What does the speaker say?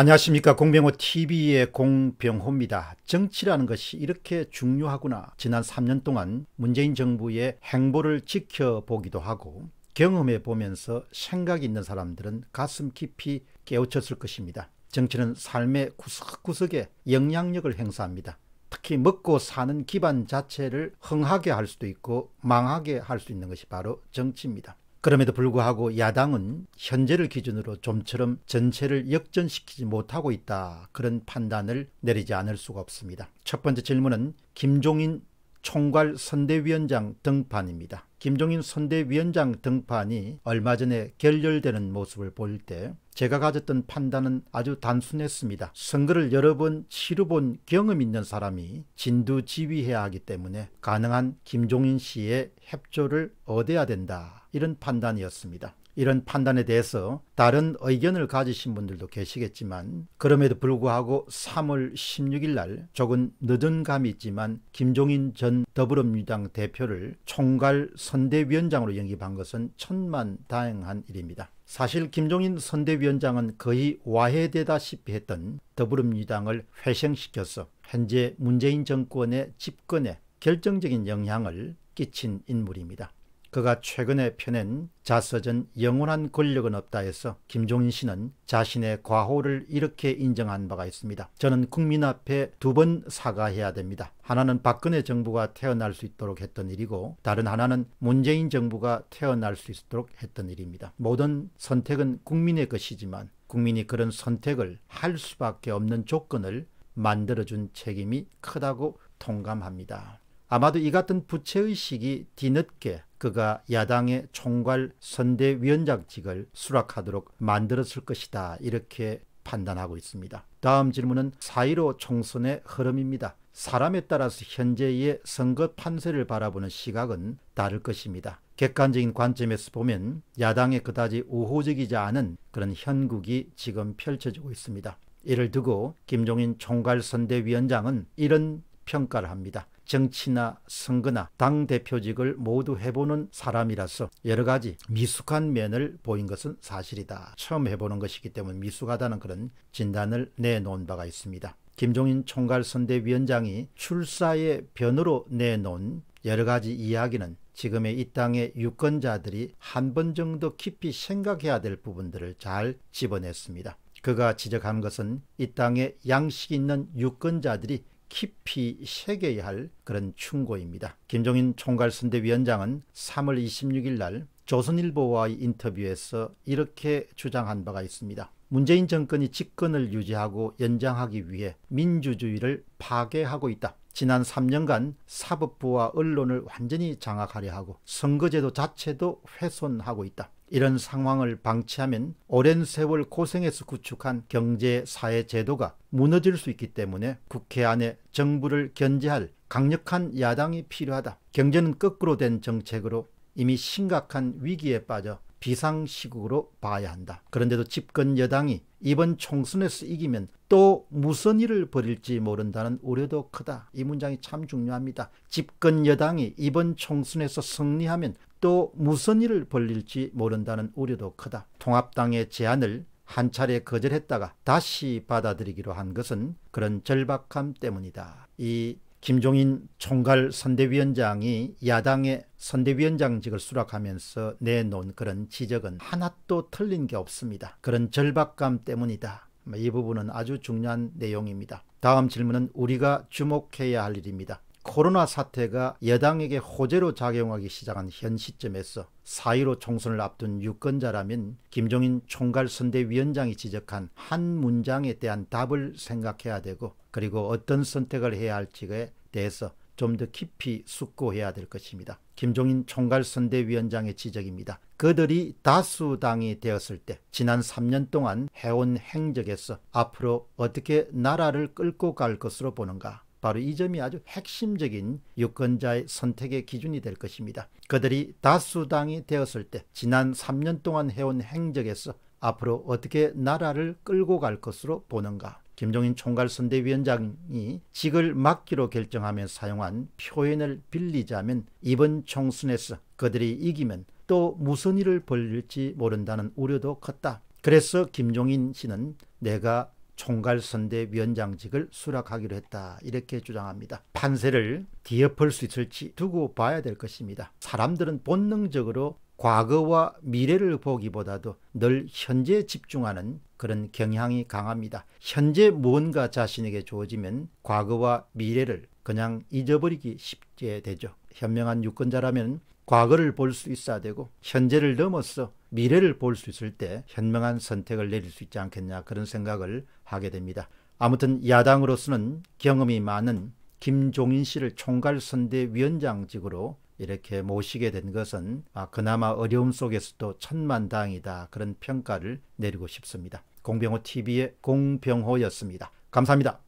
안녕하십니까 공병호 TV의 공병호입니다. 정치라는 것이 이렇게 중요하구나. 지난 3년 동안 문재인 정부의 행보를 지켜보기도 하고 경험해 보면서 생각이 있는 사람들은 가슴 깊이 깨우쳤을 것입니다. 정치는 삶의 구석구석에 영향력을 행사합니다. 특히 먹고 사는 기반 자체를 흥하게 할 수도 있고 망하게 할 수 있는 것이 바로 정치입니다. 그럼에도 불구하고 야당은 현재를 기준으로 좀처럼 전체를 역전시키지 못하고 있다. 그런 판단을 내리지 않을 수가 없습니다. 첫 번째 질문은 김종인 총괄 선대위원장 등판입니다. 김종인 선대위원장 등판이 얼마 전에 결렬되는 모습을 보일 때 제가 가졌던 판단은 아주 단순했습니다. 선거를 여러 번 치러본 경험 있는 사람이 진두지휘해야 하기 때문에 가능한 김종인 씨의 협조를 얻어야 된다. 이런 판단이었습니다. 이런 판단에 대해서 다른 의견을 가지신 분들도 계시겠지만 그럼에도 불구하고 3월 16일 날 조금 늦은 감이 있지만 김종인 전 더불어민주당 대표를 총괄 선대위원장으로 영입한 것은 천만 다행한 일입니다. 사실 김종인 선대위원장은 거의 와해되다시피 했던 더불어민주당을 회생시켜서 현재 문재인 정권의 집권에 결정적인 영향을 끼친 인물입니다. 그가 최근에 펴낸 자서전 영원한 권력은 없다에서 김종인 씨는 자신의 과오를 이렇게 인정한 바가 있습니다. 저는 국민 앞에 두 번 사과해야 됩니다. 하나는 박근혜 정부가 태어날 수 있도록 했던 일이고 다른 하나는 문재인 정부가 태어날 수 있도록 했던 일입니다. 모든 선택은 국민의 것이지만 국민이 그런 선택을 할 수밖에 없는 조건을 만들어준 책임이 크다고 통감합니다. 아마도 이 같은 부채의식이 뒤늦게 그가 야당의 총괄 선대위원장직을 수락하도록 만들었을 것이다. 이렇게 판단하고 있습니다. 다음 질문은 4 1 5 총선의 흐름입니다. 사람에 따라서 현재의 선거 판세를 바라보는 시각은 다를 것입니다. 객관적인 관점에서 보면 야당에 그다지 우호적이지 않은 그런 현국이 지금 펼쳐지고 있습니다. 이를 두고 김종인 총괄선대위원장은 이런 평가를 합니다. 정치나 선거나 당 대표직을 모두 해보는 사람이라서 여러 가지 미숙한 면을 보인 것은 사실이다. 처음 해보는 것이기 때문에 미숙하다는 그런 진단을 내놓은 바가 있습니다. 김종인 총괄선대위원장이 출사의 변으로 내놓은 여러 가지 이야기는 지금의 이 땅의 유권자들이 한 번 정도 깊이 생각해야 될 부분들을 잘 집어냈습니다. 그가 지적한 것은 이 땅에 양식 있는 유권자들이 깊이 새겨야 할 그런 충고입니다. 김종인 총괄선대위원장은 3월 26일 날 조선일보와의 인터뷰에서 이렇게 주장한 바가 있습니다. 문재인 정권이 집권을 유지하고 연장하기 위해 민주주의를 파괴하고 있다. 지난 3년간 사법부와 언론을 완전히 장악하려 하고 선거제도 자체도 훼손하고 있다. 이런 상황을 방치하면 오랜 세월 고생해서 구축한 경제 사회 제도가 무너질 수 있기 때문에 국회 안에 정부를 견제할 강력한 야당이 필요하다. 경제는 거꾸로 된 정책으로 이미 심각한 위기에 빠져 비상시국으로 봐야 한다. 그런데도 집권 여당이 이번 총선에서 이기면 또 무슨 일을 벌일지 모른다는 우려도 크다. 이 문장이 참 중요합니다. 집권 여당이 이번 총선에서 승리하면 또 무슨 일을 벌일지 모른다는 우려도 크다. 통합당의 제안을 한 차례 거절했다가 다시 받아들이기로 한 것은 그런 절박함 때문이다. 이 김종인 총괄 선대위원장이 야당의 선대위원장직을 수락하면서 내놓은 그런 지적은 하나도 틀린 게 없습니다. 그런 절박감 때문이다. 이 부분은 아주 중요한 내용입니다. 다음 질문은 우리가 주목해야 할 일입니다. 코로나 사태가 여당에게 호재로 작용하기 시작한 현 시점에서 4 1로 총선을 앞둔 유권자라면 김종인 총괄선대위원장이 지적한 한 문장에 대한 답을 생각해야 되고 그리고 어떤 선택을 해야 할지에 대해서 좀 더 깊이 숙고해야 될 것입니다. 김종인 총괄선대위원장의 지적입니다. 그들이 다수당이 되었을 때 지난 3년 동안 해온 행적에서 앞으로 어떻게 나라를 끌고 갈 것으로 보는가 바로 이 점이 아주 핵심적인 유권자의 선택의 기준이 될 것입니다. 그들이 다수당이 되었을 때 지난 3년 동안 해온 행적에서 앞으로 어떻게 나라를 끌고 갈 것으로 보는가. 김종인 총괄선대위원장이 직을 막기로 결정하며 사용한 표현을 빌리자면 이번 총선에서 그들이 이기면 또 무슨 일을 벌릴지 모른다는 우려도 컸다. 그래서 김종인 씨는 내가 총괄선대위원장직을 수락하기로 했다. 이렇게 주장합니다. 판세를 뒤엎을 수 있을지 두고 봐야 될 것입니다. 사람들은 본능적으로 과거와 미래를 보기보다도 늘 현재에 집중하는 그런 경향이 강합니다. 현재 무언가 자신에게 주어지면 과거와 미래를 그냥 잊어버리기 쉽게 되죠. 현명한 유권자라면 과거를 볼 수 있어야 되고 현재를 넘어서 미래를 볼 수 있을 때 현명한 선택을 내릴 수 있지 않겠냐 그런 생각을 하게 됩니다. 아무튼 야당으로서는 경험이 많은 김종인 씨를 총괄선대위원장직으로 이렇게 모시게 된 것은 아, 그나마 어려움 속에서도 천만당이다 그런 평가를 내리고 싶습니다. 공병호 TV의 공병호였습니다. 감사합니다.